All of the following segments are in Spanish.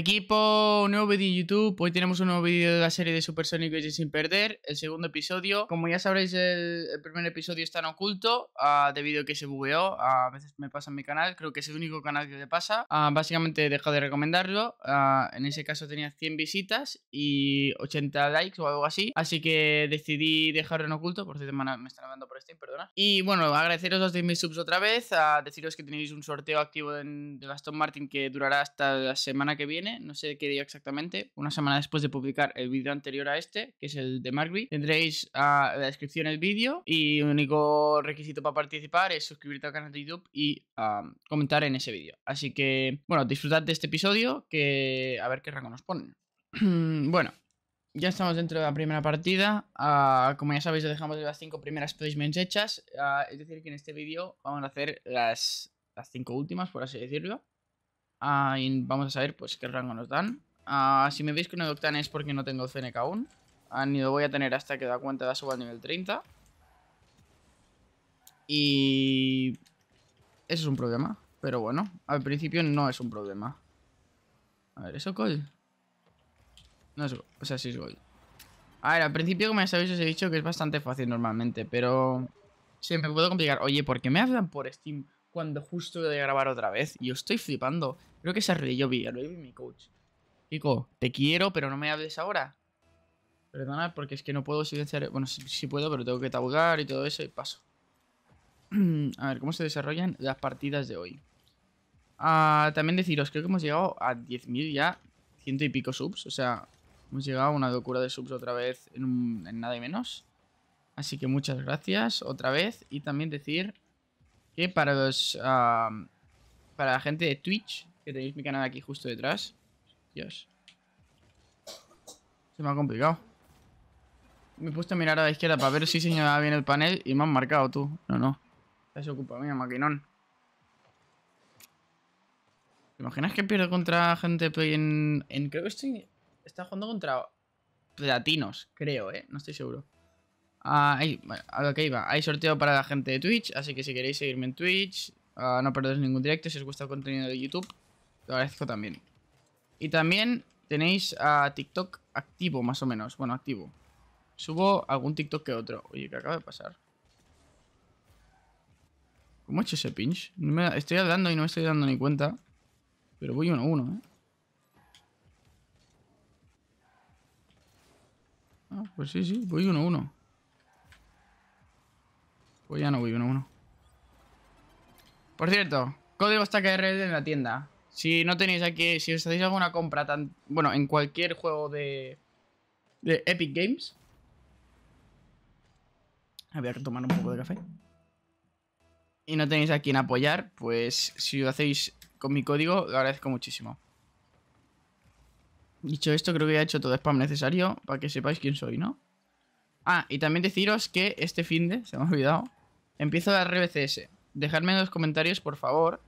Equipo, un nuevo vídeo de YouTube. Hoy tenemos un nuevo vídeo de la serie de Supersonic y sin perder, el segundo episodio. Como ya sabréis, el, primer episodio está en oculto ah, debido a que se bugueó. Ah, a veces me pasa en mi canal, creo que es el único canal que te pasa. Ah, básicamente he dejado de recomendarlo. en ese caso tenía 100 visitas y 80 likes o algo así. Así que decidí dejarlo en oculto. Por cierto, me están hablando por Steam, perdona. Y bueno, agradeceros los mis subs otra vez. A deciros que tenéis un sorteo activo de, de Aston Martin que durará hasta la semana que viene no sé qué día exactamente, una semana después de publicar el vídeo anterior a este, que es el de Markby, tendréis a ah, la descripción el vídeo y el único requisito para participar es suscribirte al canal de YouTube y ah, comentar en ese vídeo. Así que, bueno, disfrutad de este episodio que a ver qué rango nos ponen. bueno, ya estamos dentro de la primera partida. Ah, como ya sabéis, dejamos las cinco primeras placements hechas. es decir, que en este vídeo vamos a hacer las, las cinco últimas, por así decirlo. Ah, y vamos a saber pues qué rango nos dan. Ah, si me veis que no doctan es porque no tengo CNK aún. Ah, ni lo voy a tener hasta que da cuenta de suba al nivel 30. Y... Eso es un problema. Pero bueno, al principio no es un problema. A ver, ¿eso call? No es O sea, sí es gold. A ver, al principio, como ya sabéis, os he dicho que es bastante fácil normalmente, pero... me puedo complicar. Oye, ¿por qué me hacen por Steam? cuando justo voy a grabar otra vez. Y yo estoy flipando. Creo que se Yo arrodilló vi mi coach. Kiko, te quiero, pero no me hables ahora. Perdona, porque es que no puedo silenciar... Bueno, sí, puedo, pero tengo que tabular y todo eso y paso. a ver, ¿cómo se desarrollan las partidas de hoy? Ah, también deciros, creo que hemos llegado a 10.000 ya, ciento y pico subs. O sea, hemos llegado a una locura de subs otra vez en, en nada y menos. Así que muchas gracias otra vez. Y también decir que para los... para la gente de Twitch, que tenéis mi canal aquí justo detrás. Dios. Se me ha complicado. Me he puesto a mirar a la izquierda para ver si señalaba bien el panel y me han marcado tú. No, no. Eso ocupa mía, maquinón. ¿Te imaginas que pierdo contra gente en, en... Creo que estoy... Está jugando contra platinos, creo, ¿eh? No estoy seguro. Ah, a lo que iba. Hay sorteo para la gente de Twitch, así que si queréis seguirme en Twitch, ah, no perderos ningún directo. Si os gusta el contenido de YouTube, lo agradezco también. Y también tenéis a TikTok activo, más o menos. Bueno, activo. Subo algún TikTok que otro. Oye, ¿qué acaba de pasar? ¿Cómo he hecho ese pinch? estoy hablando y no me estoy dando ni cuenta. Pero voy uno a uno, ¿eh? Ah, pues sí, sí, voy uno a uno. Pues ya no voy uno a uno. Por cierto, código está que en la tienda. Si no tenéis aquí, si os hacéis alguna compra tan. Bueno, en cualquier juego de. de Epic Games. Voy a tomar un poco de café. Y no tenéis a quien apoyar, pues si lo hacéis con mi código, lo agradezco muchísimo. Dicho esto, creo que ya he hecho todo el spam necesario para que sepáis quién soy, ¿no? Ah, y también deciros que este finde se me ha olvidado, Empiezo a dar RBCS. Dejadme en los comentarios, por favor,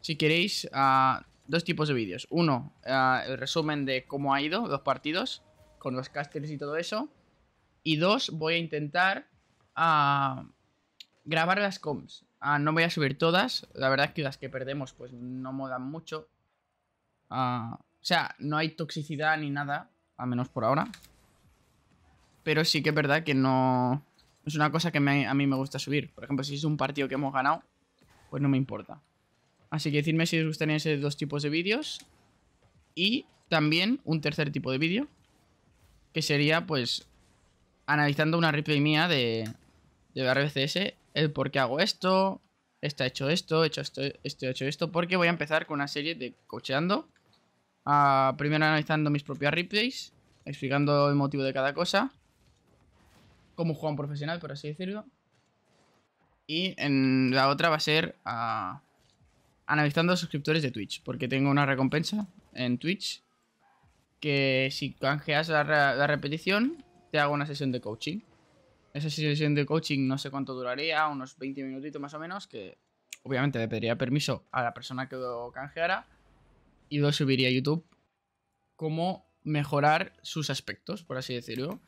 si queréis, ah, dos tipos de vídeos. Uno, ah, el resumen de cómo ha ido los partidos, con los casters y todo eso. Y dos, voy a intentar ah, grabar las comps. no voy a subir todas, la verdad es que las que perdemos pues no modan mucho. o sea, no hay toxicidad ni nada, al menos por ahora. Pero sí que es verdad que no... Es una cosa que a mí me gusta subir. Por ejemplo, si es un partido que hemos ganado, pues no me importa. Así que decidme si os gustaría esos dos tipos de vídeos. Y también un tercer tipo de vídeo. Que sería, pues, analizando una replay mía de, de RBCS. El por qué hago esto, está hecho esto, hecho esto, he hecho esto. Porque voy a empezar con una serie de cocheando. Ah, primero analizando mis propias replays, explicando el motivo de cada cosa. Como Juan profesional, por así decirlo. Y en la otra va a ser ah, analizando a suscriptores de Twitch, porque tengo una recompensa en Twitch que si canjeas la, la repetición, te hago una sesión de coaching. Esa sesión de coaching no sé cuánto duraría, unos 20 minutitos más o menos, que obviamente le pediría permiso a la persona que lo canjeara y lo subiría a YouTube. Cómo mejorar sus aspectos, por así decirlo.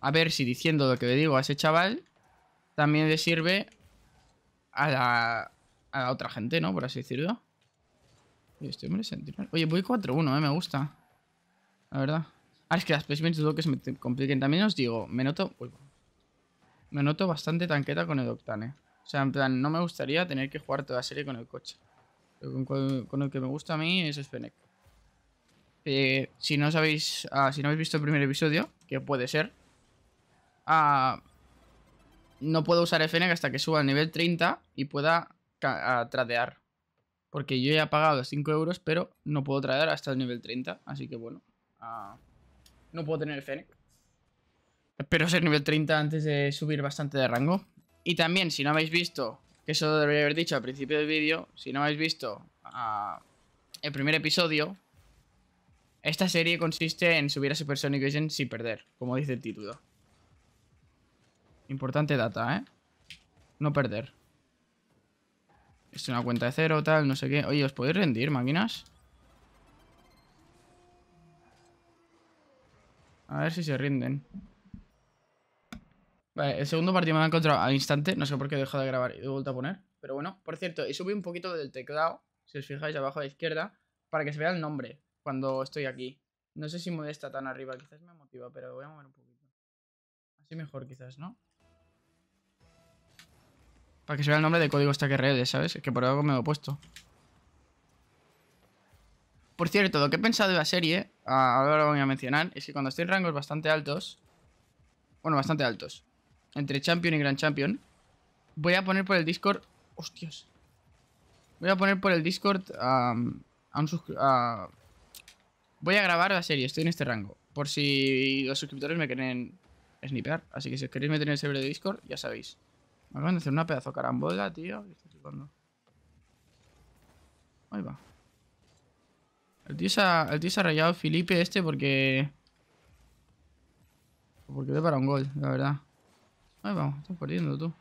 A ver si diciendo lo que le digo a ese chaval también le sirve a la, a otra gente, ¿no? Por así decirlo. Oye, Oye, voy 4-1, eh, me gusta. La verdad. Ah, es que las placements dudo que se me compliquen. También os digo, me noto... me noto bastante tanqueta con el Octane. O sea, en plan, no me gustaría tener que jugar toda la serie con el coche. con, el que me gusta a mí es Fennec. Eh, si no sabéis, ah, si no habéis visto el primer episodio, que puede ser, no puedo usar Fénix hasta que suba al nivel 30 y pueda tradear. Porque yo ya he pagado 5 euros, pero no puedo tradear hasta el nivel 30. Así que bueno, no puedo tener Fénix. Espero ser nivel 30 antes de subir bastante de rango. Y también, si no habéis visto, que eso lo debería haber dicho al principio del vídeo, si no habéis visto el primer episodio, esta serie consiste en subir a Sonic Vision sin perder, como dice el título. Importante data, ¿eh? No perder. Esto es una cuenta de cero, tal, no sé qué. Oye, ¿os podéis rendir, máquinas? A ver si se rinden. Vale, el segundo partido me lo encontrado al instante. No sé por qué he dejado de grabar y de vuelta a poner. Pero bueno, por cierto, he subido un poquito del teclado, si os fijáis abajo a la izquierda, para que se vea el nombre cuando estoy aquí. No sé si modesta tan arriba, quizás me motiva, pero voy a mover un poquito. Así mejor quizás, ¿no? Para que se vea el nombre de código que RL, ¿sabes? que por algo me lo he puesto. Por cierto, lo que he pensado de la serie, ahora lo voy a mencionar, es que cuando estoy en rangos bastante altos, bueno, bastante altos, entre Champion y Grand Champion, voy a poner por el Discord... ¡Hostias! Voy a poner por el Discord a un suscriptor. Voy a grabar la serie, estoy en este rango, por si los suscriptores me quieren snipear. Así que si queréis meter en el server de Discord, ya sabéis. Me acaban de hacer una pedazo carambola, tío. Ahí va. El tío, se ha, el rayado Felipe este porque... Porque le para un gol, la verdad. Ahí vamos, estás perdiendo tú.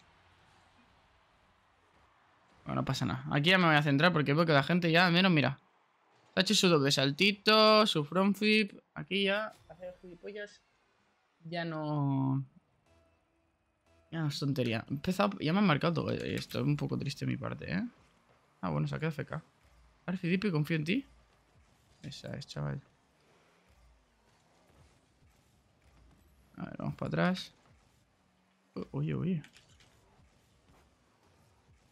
Bueno, no pasa nada. Aquí ya me voy a centrar porque veo que la gente ya, al menos, mira. Se ha hecho su doble saltito, su front flip. Aquí ya, Hace gilipollas. Ya no... Una tontería. Empezado, ya me han marcado todo eh, esto. Es un poco triste mi parte, ¿eh? Ah, bueno, se ha quedado FK. confío en ti. Esa es, chaval. A ver, vamos para atrás. Oye, oye.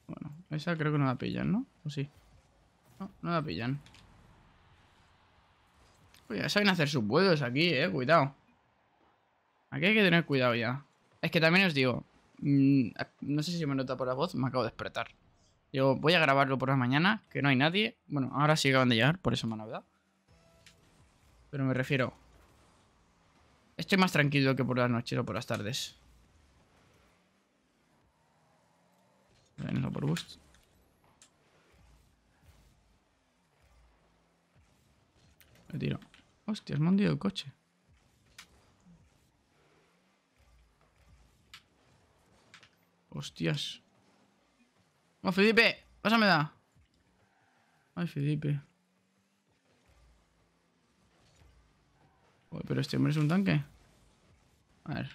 Bueno, esa creo que no la pillan, ¿no? ¿O sí? No, no la pillan. Oye, saben hacer sus vuelos aquí, eh. Cuidado. Aquí hay que tener cuidado ya. Es que también os digo, Mm, no sé si me nota por la voz, me acabo de despertar. Yo voy a grabarlo por la mañana, que no hay nadie. Bueno, ahora sí acaban de llegar, por eso me han hablado. Pero me refiero... Estoy más tranquilo que por la noche o por las tardes. Venlo por boost. Me tiro. Hostia, me han el coche. Hostias. ¡Oh, Felipe! ¡Pásame da! Ay, Felipe. Uy, pero este hombre es un tanque. A ver.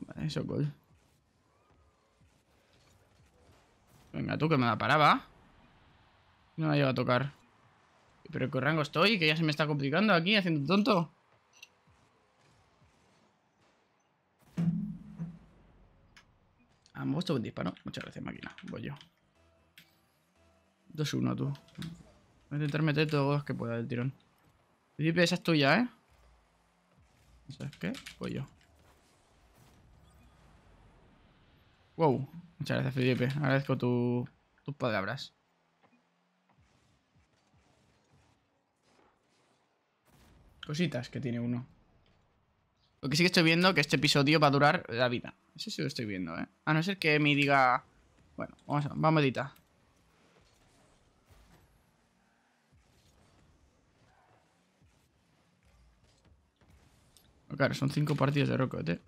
Vale, eso gol. Venga, tú que me la paraba. No me ha llegado a tocar. Pero qué rango estoy, que ya se me está complicando aquí, haciendo tonto. ha ah, puesto un disparo? Muchas gracias, máquina. Voy yo. 2-1, tú. Voy a intentar meter todos los que pueda del tirón. Felipe, esa es tuya, ¿eh? ¿Sabes qué? Voy yo. Wow. Muchas gracias, Felipe. Agradezco tus palabras. Cositas que tiene uno. Lo que sí que estoy viendo que este episodio va a durar la vida. Eso sí lo estoy viendo, ¿eh? A no ser que me diga... Bueno, vamos a, vamos a editar. Claro, son cinco partidos de Rocket, ¿eh?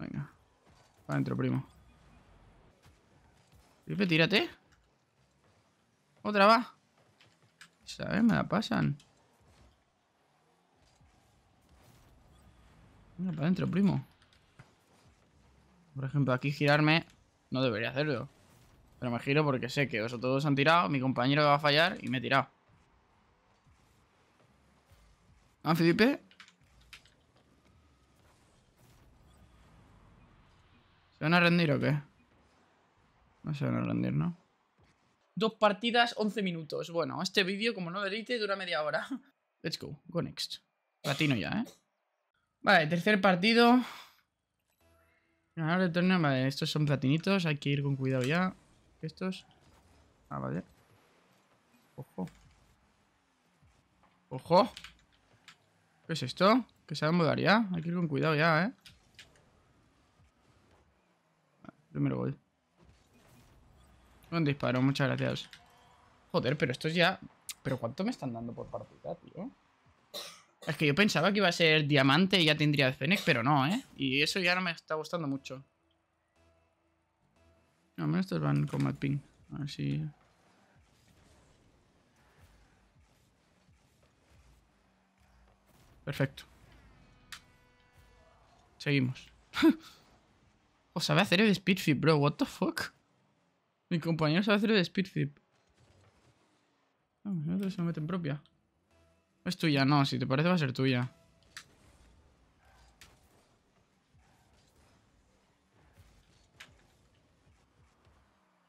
Venga. Para adentro, primo. Felipe tírate. Otra va. ¿Sabes? Me la pasan. Mira, para adentro, primo. Por ejemplo, aquí girarme no debería hacerlo. Pero me giro porque sé que eso todos han tirado, mi compañero va a fallar y me he tirado. ¿Ah, Felipe? ¿Se van a rendir o qué? No se van a rendir, ¿no? Dos partidas, 11 minutos. Bueno, este vídeo, como no edite, dura media hora. Let's go, go next. Latino ya, ¿eh? Vale, tercer partido. Vale, estos son platinitos. Hay que ir con cuidado ya. Estos. Ah, vale. Ojo. Ojo. ¿Qué es esto? Que se va a mudar ya. Hay que ir con cuidado ya, ¿eh? Vale, primero voy Un disparo, muchas gracias. Joder, pero estos ya... ¿Pero cuánto me están dando por partida, tío? Es que yo pensaba que iba a ser diamante y ya tendría Fennec, pero no, ¿eh? Y eso ya no me está gustando mucho. No, menos estos van con Mad Ping. A ver si... Perfecto. Seguimos. o sabe hacer el speedflip, bro. What the fuck? Mi compañero sabe hacer el speedflip. flip. No, me se meten propia. Es tuya, no. Si te parece va a ser tuya.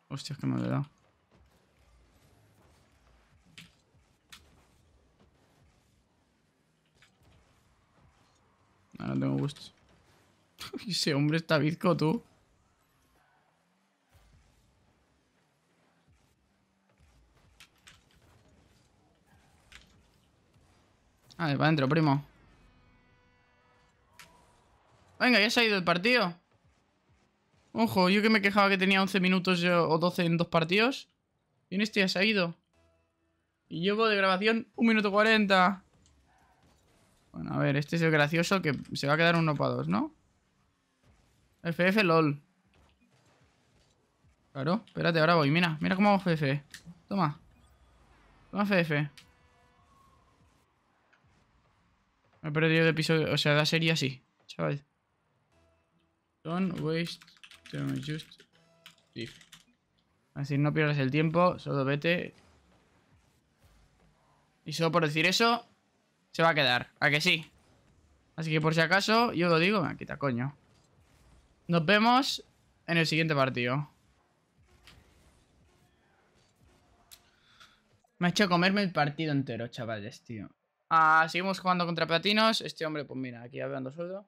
Hostias, que me he dado. no tengo gusto Ese hombre está bizco, tú. Ah, vale, para adentro, primo. Venga, ya se ha ido el partido. Ojo, yo que me quejaba que tenía 11 minutos o 12 en dos partidos. Y en este ya se ha ido. Y llevo de grabación 1 minuto 40. Bueno, a ver, este es el gracioso que se va a quedar uno para dos, ¿no? FF LOL. Claro, espérate, ahora voy. Mira, mira cómo hago FF. Toma. Toma FF. Me he perdido de episodio. O sea, la serie así, chaval. Don't waste time, just Así no pierdas el tiempo, solo vete. Y solo por decir eso, se va a quedar. ¿A que sí? Así que por si acaso, yo lo digo, me quita coño. Nos vemos en el siguiente partido. Me ha hecho comerme el partido entero, chavales, tío. Ah, seguimos jugando contra platinos. Este hombre, pues mira, aquí hablando solo.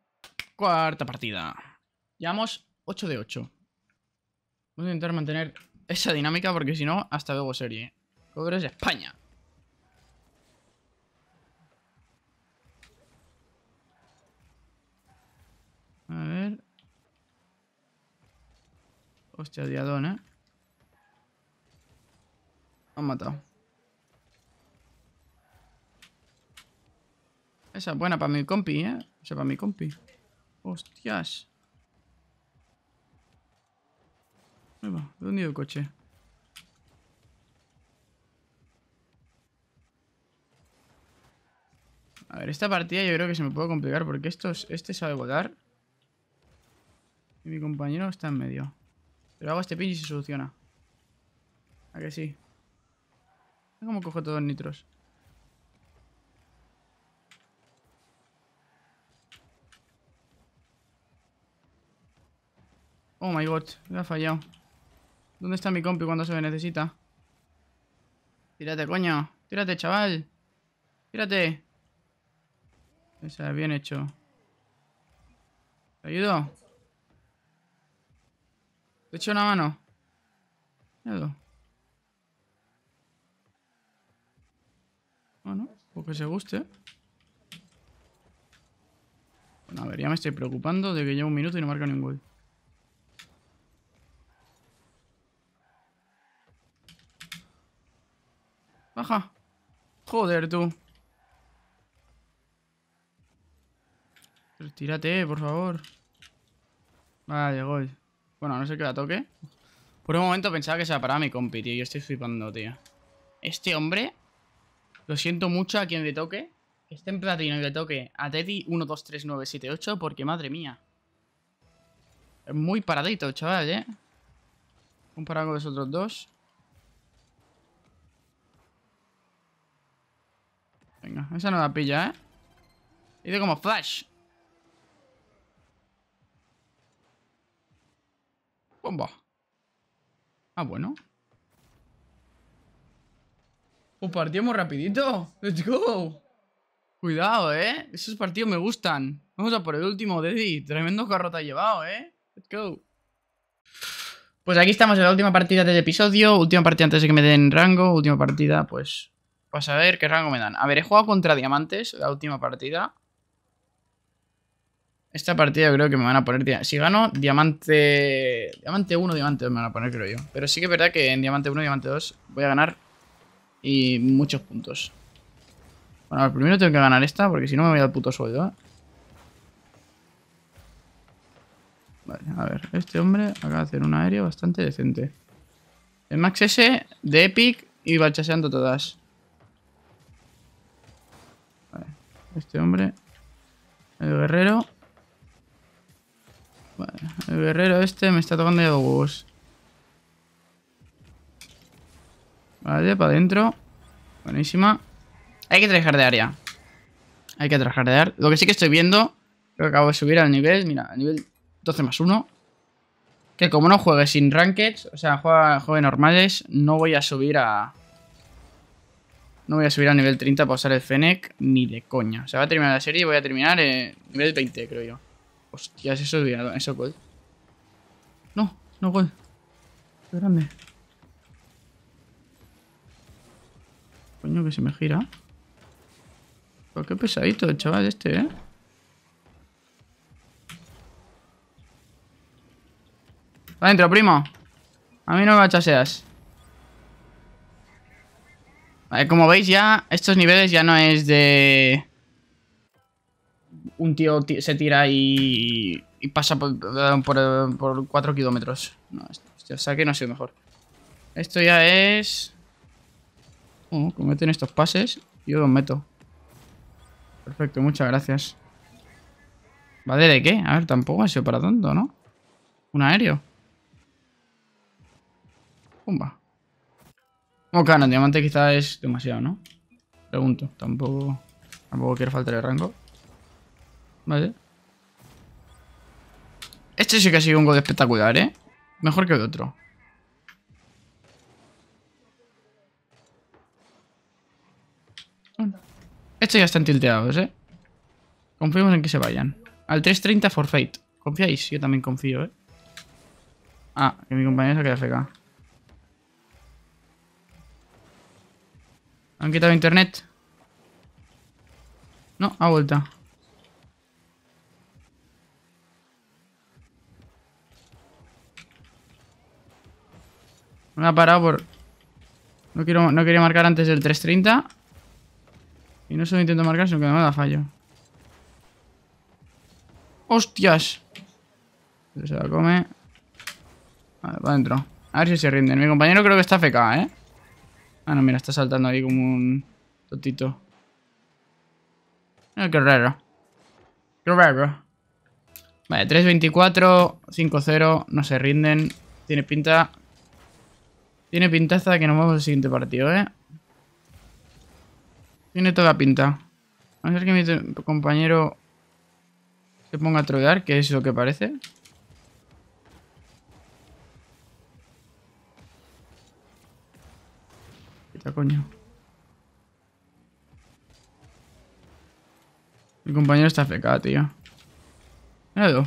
Cuarta partida. Llevamos 8 de 8. Voy a intentar mantener esa dinámica porque si no, hasta luego serie. Cobres España. A ver. Hostia, diadona. Han matado. Esa es buena para mi compi, ¿eh? O sea, para mi compi. Hostias. Ahí va, ¿dónde iba el coche? A ver, esta partida yo creo que se me puede complicar porque estos, este sabe volar. Y mi compañero está en medio. Pero hago este pinche y se soluciona. ¿A que sí? ¿Cómo cojo todos los nitros? Oh my god, me ha fallado. ¿Dónde está mi compi cuando se me necesita? Tírate, coño. Tírate, chaval. Tírate. Esa, bien hecho. ¿Te ayudo? Te echo una mano. Miedo. Bueno, pues se guste. Bueno, a ver, ya me estoy preocupando de que llevo un minuto y no marca ningún gol. Joder, tú. Retírate, por favor. Vale, llegó. Bueno, no sé qué la toque. Por un momento pensaba que se paraba mi compi, tío. Yo estoy flipando, tío. Este hombre... Lo siento mucho a quien le toque. Que esté en platino y le toque a Teddy 123978 porque madre mía. Es muy paradito, chaval, ¿eh? Comparado con los otros dos. Venga, esa no la pilla, ¿eh? Hice como flash. Bomba. Ah, bueno. Un partido muy rapidito. Let's go. Cuidado, ¿eh? Esos partidos me gustan. Vamos a por el último, Deddy. Tremendo carro te ha llevado, ¿eh? Let's go. Pues aquí estamos en la última partida del episodio. Última partida antes de que me den rango. Última partida, pues... Vamos pues a ver qué rango me dan. A ver, he jugado contra diamantes la última partida. Esta partida creo que me van a poner... Si gano, diamante... Diamante 1, diamante 2 me van a poner, creo yo. Pero sí que es verdad que en diamante 1, diamante 2 voy a ganar y muchos puntos. Bueno, primero tengo que ganar esta porque si no me voy al puto sueldo, ¿eh? Vale, a ver. Este hombre acaba de hacer un aéreo bastante decente. El Max S de Epic y balchaseando todas. Este hombre. El guerrero. Vale. El guerrero este me está tocando de huevos. Vale, para adentro. Buenísima. Hay que trabajar de área. Hay que trabajar de área. Lo que sí que estoy viendo, Lo que acabo de subir al nivel, mira, al nivel 12 más 1. Que como no juegue sin rankings, o sea, juega, juegue normales, no voy a subir a, no voy a subir a nivel 30 para usar el Fennec ni de coña. Se va a terminar la serie y voy a terminar en nivel 20, creo yo. Hostias, eso es olvidado. Eso No, no gol. Qué grande. Coño, que se me gira. Pero qué pesadito el chaval este, ¿eh? Adentro, primo. A mí no me achaseas como veis ya, estos niveles ya no es de... Un tío se tira y, pasa por, 4 kilómetros. No, este, sea que no ha sido mejor. Esto ya es... Oh, estos pases, yo los meto. Perfecto, muchas gracias. ¿Vale de qué? A ver, tampoco ha sido para tanto, ¿no? Un aéreo. Pumba. No, diamante quizá es demasiado, ¿no? Pregunto, tampoco... Tampoco quiero faltar el rango. Vale. Este sí que ha sido un gol espectacular, ¿eh? Mejor que el otro. Estos ya están tilteados, ¿eh? Confiamos en que se vayan. Al 3.30 forfeit. ¿Confiáis? Yo también confío, ¿eh? Ah, que mi compañero se queda feca. Han quitado internet. No, ha vuelto. Me ha parado por... No, quiero, no quería marcar antes del 330. Y no solo intento marcar, sino que me da fallo. ¡Hostias! Se la come. ver, va adentro. A ver si se rinden. Mi compañero creo que está feca, ¿eh? Ah, no, mira, está saltando ahí como un totito. Ah, qué raro. Qué raro. Vale, 3-24, 5-0, no se rinden. Tiene pinta... Tiene pintaza de que nos vamos al siguiente partido, ¿eh? Tiene toda pinta. A ver que mi compañero se ponga a trolear, que es lo que parece. El Mi compañero está fecado, tío. Míralo.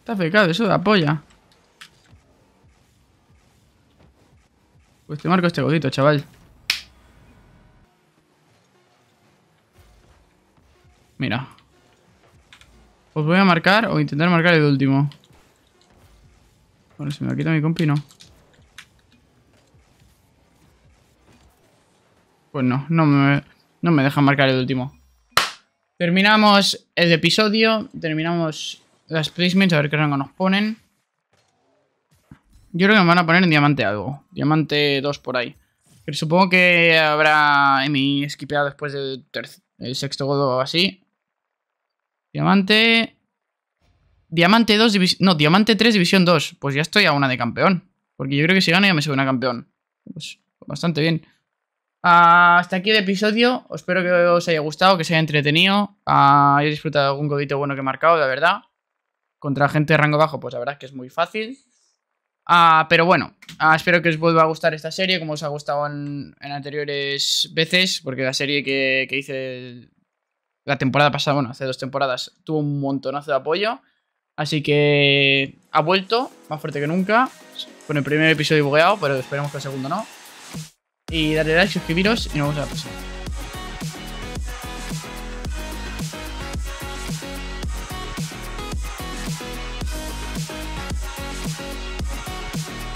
Está fecado, eso da polla. Pues te marco este godito, chaval. Mira. Os voy a marcar o intentar marcar el último. Bueno, se me ha quitado mi compi, no. Pues no, no me, no deja marcar el último. Terminamos el episodio, terminamos las placements, a ver qué rango nos ponen. Yo creo que me van a poner en diamante algo, diamante 2 por ahí. Pero supongo que habrá mi esquipeado después del sexto godo o así. Diamante Diamante 2, no, Diamante 3, División 2. Pues ya estoy a una de campeón. Porque yo creo que si gano ya me soy una campeón. Pues bastante bien. hasta aquí el episodio. Espero que os haya gustado, que os haya entretenido. Ah, y disfrutado de algún codito bueno que he marcado, la verdad. Contra gente de rango bajo, pues la verdad es que es muy fácil. Ah, pero bueno, ah, espero que os vuelva a gustar esta serie, como os ha gustado en, anteriores veces, porque la serie que, que hice la temporada pasada, bueno, hace dos temporadas, tuvo un montonazo de apoyo. Así que ha vuelto, más fuerte que nunca. Con el primer episodio bugueado, pero esperemos que el segundo no. Y darle like, suscribiros y nos vemos en la próxima.